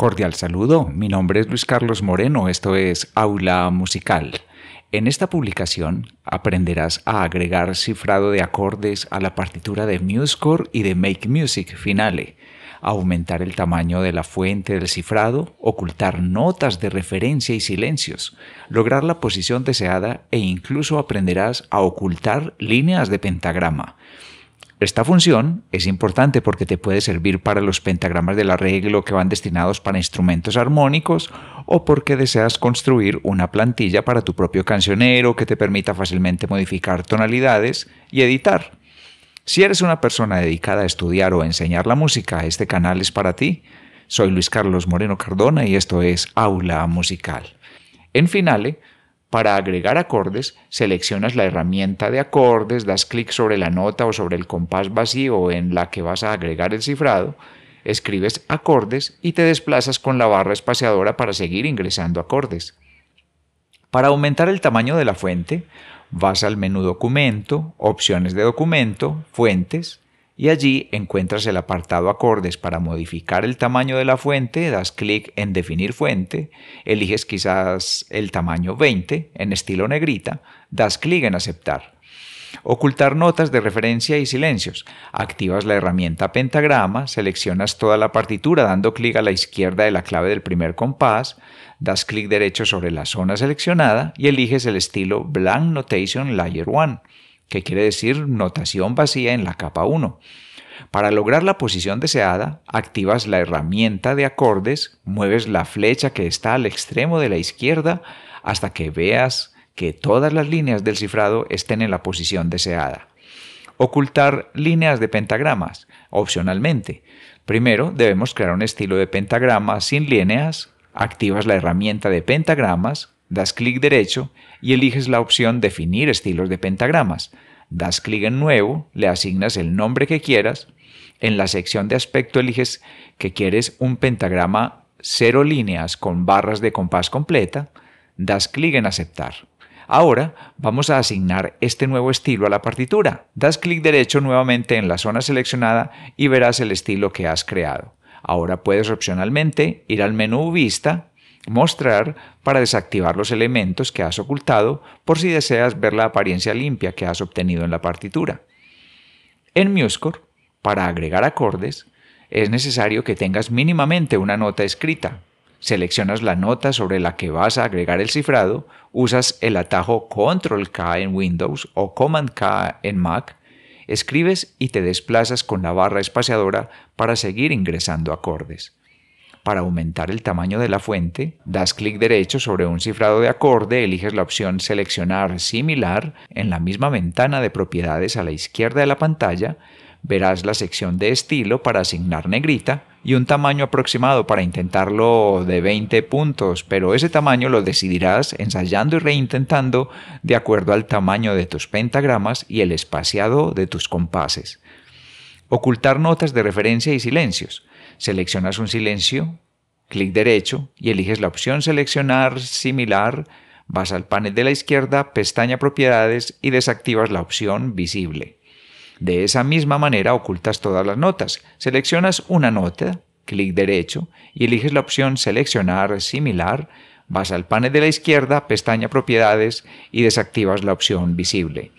Cordial saludo, mi nombre es Luis Carlos Moreno, esto es Aula Musical. En esta publicación aprenderás a agregar cifrado de acordes a la partitura de MuseScore y de Make Music Finale, aumentar el tamaño de la fuente del cifrado, ocultar notas de referencia y silencios, lograr la posición deseada e incluso aprenderás a ocultar líneas de pentagrama. Esta función es importante porque te puede servir para los pentagramas del arreglo que van destinados para instrumentos armónicos o porque deseas construir una plantilla para tu propio cancionero que te permita fácilmente modificar tonalidades y editar. Si eres una persona dedicada a estudiar o enseñar la música, este canal es para ti. Soy Luis Carlos Moreno Cardona y esto es Aula Musical. En Finale para agregar acordes, seleccionas la herramienta de acordes, das clic sobre la nota o sobre el compás vacío en la que vas a agregar el cifrado, escribes acordes y te desplazas con la barra espaciadora para seguir ingresando acordes. Para aumentar el tamaño de la fuente, vas al menú Documento, Opciones de documento, Fuentes, y allí encuentras el apartado acordes para modificar el tamaño de la fuente, das clic en definir fuente, eliges quizás el tamaño 20 en estilo negrita, das clic en aceptar. Ocultar notas de referencia y silencios. Activas la herramienta pentagrama, seleccionas toda la partitura dando clic a la izquierda de la clave del primer compás, das clic derecho sobre la zona seleccionada y eliges el estilo Blank Notation Layer 1 que quiere decir notación vacía en la capa 1. Para lograr la posición deseada, activas la herramienta de acordes, mueves la flecha que está al extremo de la izquierda hasta que veas que todas las líneas del cifrado estén en la posición deseada. Ocultar líneas de pentagramas, opcionalmente. Primero debemos crear un estilo de pentagrama sin líneas, activas la herramienta de pentagramas, das clic derecho y eliges la opción Definir estilos de pentagramas. Das clic en Nuevo, le asignas el nombre que quieras. En la sección de aspecto eliges que quieres un pentagrama cero líneas con barras de compás completa. Das clic en Aceptar. Ahora vamos a asignar este nuevo estilo a la partitura. Das clic derecho nuevamente en la zona seleccionada y verás el estilo que has creado. Ahora puedes opcionalmente ir al menú Vista mostrar para desactivar los elementos que has ocultado por si deseas ver la apariencia limpia que has obtenido en la partitura. En MuseCore, para agregar acordes, es necesario que tengas mínimamente una nota escrita. Seleccionas la nota sobre la que vas a agregar el cifrado, usas el atajo Control-K en Windows o Command-K en Mac, escribes y te desplazas con la barra espaciadora para seguir ingresando acordes. Para aumentar el tamaño de la fuente, das clic derecho sobre un cifrado de acorde, eliges la opción Seleccionar similar. En la misma ventana de propiedades a la izquierda de la pantalla, verás la sección de estilo para asignar negrita y un tamaño aproximado para intentarlo de 20 puntos, pero ese tamaño lo decidirás ensayando y reintentando de acuerdo al tamaño de tus pentagramas y el espaciado de tus compases. Ocultar notas de referencia y silencios seleccionas un silencio, clic derecho y eliges la opción seleccionar similar, vas al panel de la izquierda, pestaña propiedades y desactivas la opción visible. De esa misma manera ocultas todas las notas. Seleccionas una nota, clic derecho y eliges la opción seleccionar similar, vas al panel de la izquierda, pestaña propiedades y desactivas la opción visible.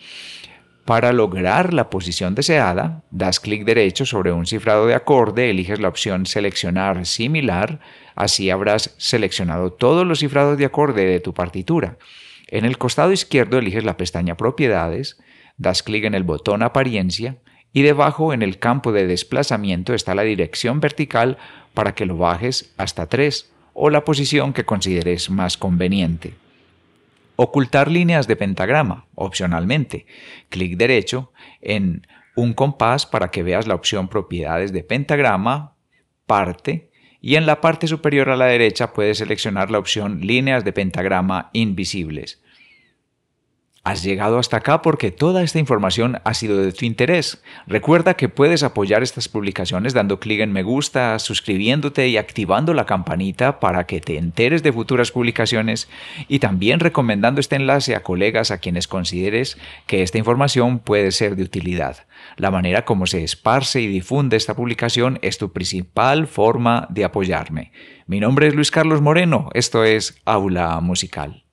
Para lograr la posición deseada, das clic derecho sobre un cifrado de acorde, eliges la opción Seleccionar similar, así habrás seleccionado todos los cifrados de acorde de tu partitura. En el costado izquierdo eliges la pestaña Propiedades, das clic en el botón Apariencia y debajo en el campo de desplazamiento está la dirección vertical para que lo bajes hasta 3 o la posición que consideres más conveniente. Ocultar líneas de pentagrama, opcionalmente. Clic derecho en un compás para que veas la opción propiedades de pentagrama, parte, y en la parte superior a la derecha puedes seleccionar la opción líneas de pentagrama invisibles. Has llegado hasta acá porque toda esta información ha sido de tu interés. Recuerda que puedes apoyar estas publicaciones dando clic en me gusta, suscribiéndote y activando la campanita para que te enteres de futuras publicaciones y también recomendando este enlace a colegas a quienes consideres que esta información puede ser de utilidad. La manera como se esparce y difunde esta publicación es tu principal forma de apoyarme. Mi nombre es Luis Carlos Moreno, esto es Aula Musical.